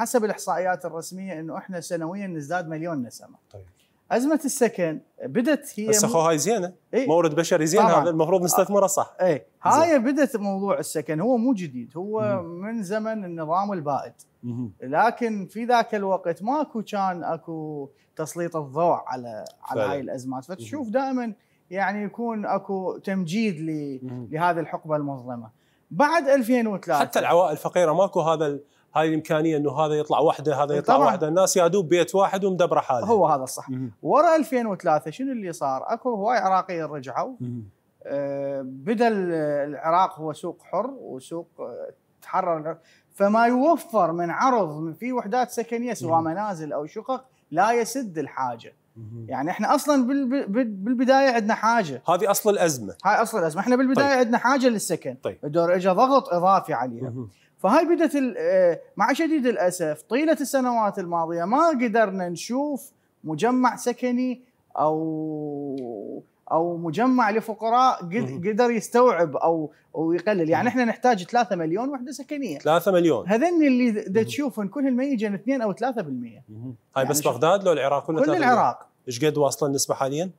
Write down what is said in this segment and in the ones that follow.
حسب الاحصائيات الرسميه انه احنا سنويا نزداد مليون نسمه. طيب. ازمه السكن بدت هي بس اخو هاي زينه إيه؟ مورد بشري زين هذا المفروض نستثمره صح. آه، اي هاي بدت موضوع السكن هو مو جديد هو مم. من زمن النظام البائد. مم. لكن في ذاك الوقت ماكو كان اكو تسليط الضوء على على هاي الازمات فتشوف دائما يعني يكون اكو تمجيد لهذه الحقبه المظلمه. بعد 2003 حتى العوائل الفقيره ماكو هذا هاي الامكانيه انه هذا يطلع وحده هذا يطلع طبعًا. وحده الناس يادوب بيت واحد ومدبره حاله هو هذا الصح ورا 2003 شنو اللي صار اكو هواي عراقيين رجعوا آه، بدا العراق هو سوق حر وسوق آه، تحرر فما يوفر من عرض في وحدات سكنيه سواء منازل او شقق لا يسد الحاجه يعني احنا اصلا بالبدايه عندنا حاجه هذه اصل الازمه هاي اصل الازمه احنا بالبدايه طيب. عندنا حاجه للسكن طيب. الدور اجى ضغط اضافي عليها فهاي بدت آه، مع شديد الاسف طيله السنوات الماضيه ما قدرنا نشوف مجمع سكني او او مجمع لفقراء قدر يستوعب او ويقلل يقلل يعني احنا نحتاج 3 مليون وحده سكنيه 3 مليون هذن اللي تشوفهم كلهم ما 2 او 3% هاي يعني بس بغداد لو العراق كل العراق ايش قد واصله النسبه حاليا؟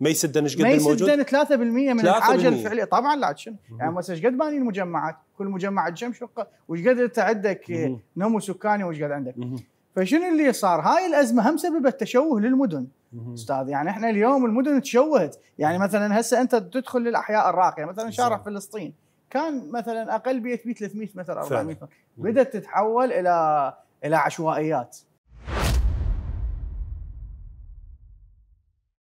ما يسدن ايش قد الموجود؟ ما يسدن 3% من الحاجه الفعليه طبعا لا شنو؟ يعني مثلا ايش قد باني المجمعات؟ كل مجمع كم شقه؟ وايش قد انت عندك نمو سكاني وايش قد عندك؟ فشنو اللي صار؟ هاي الازمه هم سببت تشوه للمدن استاذ يعني احنا اليوم المدن تشوهت يعني مثلا هسه انت تدخل للاحياء الراقيه مثلا شارع فلسطين كان مثلا اقل بيت بيه 300 متر 400 متر بدات تتحول الى الى عشوائيات